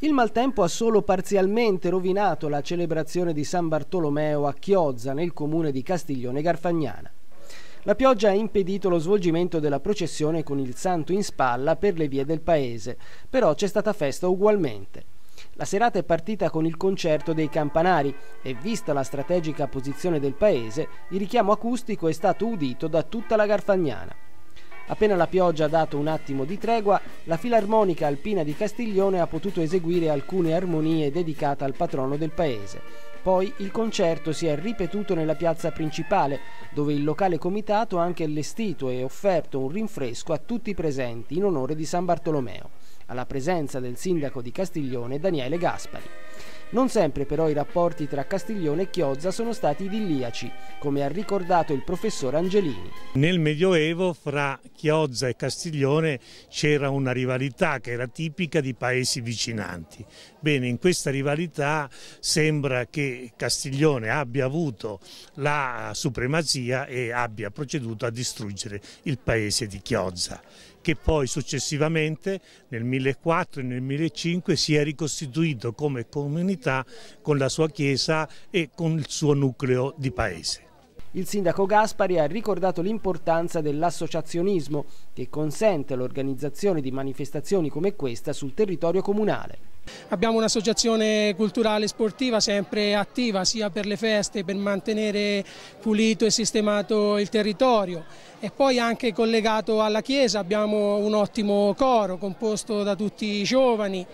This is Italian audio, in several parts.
Il maltempo ha solo parzialmente rovinato la celebrazione di San Bartolomeo a Chiozza, nel comune di Castiglione Garfagnana. La pioggia ha impedito lo svolgimento della processione con il santo in spalla per le vie del paese, però c'è stata festa ugualmente. La serata è partita con il concerto dei campanari e vista la strategica posizione del paese, il richiamo acustico è stato udito da tutta la Garfagnana. Appena la pioggia ha dato un attimo di tregua, la Filarmonica Alpina di Castiglione ha potuto eseguire alcune armonie dedicate al patrono del paese. Poi il concerto si è ripetuto nella piazza principale, dove il locale comitato ha anche allestito e offerto un rinfresco a tutti i presenti in onore di San Bartolomeo, alla presenza del sindaco di Castiglione Daniele Gaspari. Non sempre però i rapporti tra Castiglione e Chiozza sono stati idilliaci, come ha ricordato il professor Angelini. Nel Medioevo fra Chiozza e Castiglione c'era una rivalità che era tipica di paesi vicinanti. Bene, in questa rivalità sembra che Castiglione abbia avuto la supremazia e abbia proceduto a distruggere il paese di Chiozza che poi successivamente nel 1004 e nel 1005 si è ricostituito come comunità comunità, con la sua chiesa e con il suo nucleo di paese. Il sindaco Gaspari ha ricordato l'importanza dell'associazionismo che consente l'organizzazione di manifestazioni come questa sul territorio comunale. Abbiamo un'associazione culturale e sportiva sempre attiva sia per le feste, per mantenere pulito e sistemato il territorio e poi anche collegato alla chiesa abbiamo un ottimo coro composto da tutti i giovani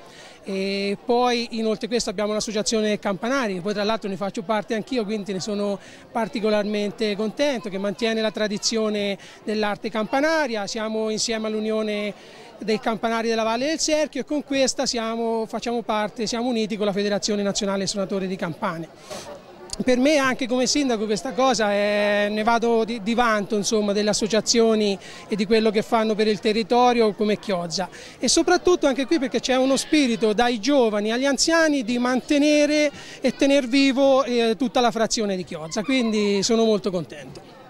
e poi inoltre questo abbiamo un'associazione Campanari, poi tra l'altro ne faccio parte anch'io quindi ne sono particolarmente contento che mantiene la tradizione dell'arte campanaria, siamo insieme all'Unione dei campanari della Valle del Cerchio e con questa siamo, facciamo parte, siamo uniti con la Federazione Nazionale Suonatori di Campane per me anche come sindaco questa cosa è, ne vado di, di vanto insomma, delle associazioni e di quello che fanno per il territorio come Chioggia e soprattutto anche qui perché c'è uno spirito dai giovani agli anziani di mantenere e tenere vivo eh, tutta la frazione di Chioggia, quindi sono molto contento.